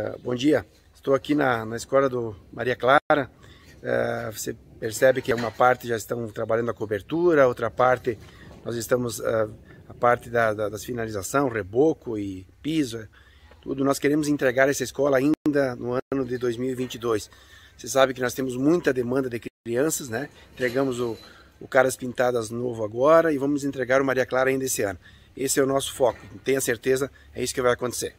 É, bom dia, estou aqui na, na escola do Maria Clara. É, você percebe que uma parte já estão trabalhando a cobertura, outra parte nós estamos uh, a parte da, da, das finalização, reboco e piso, tudo. Nós queremos entregar essa escola ainda no ano de 2022. Você sabe que nós temos muita demanda de crianças, né? Entregamos o, o Caras Pintadas novo agora e vamos entregar o Maria Clara ainda esse ano. Esse é o nosso foco. Tenha certeza, é isso que vai acontecer.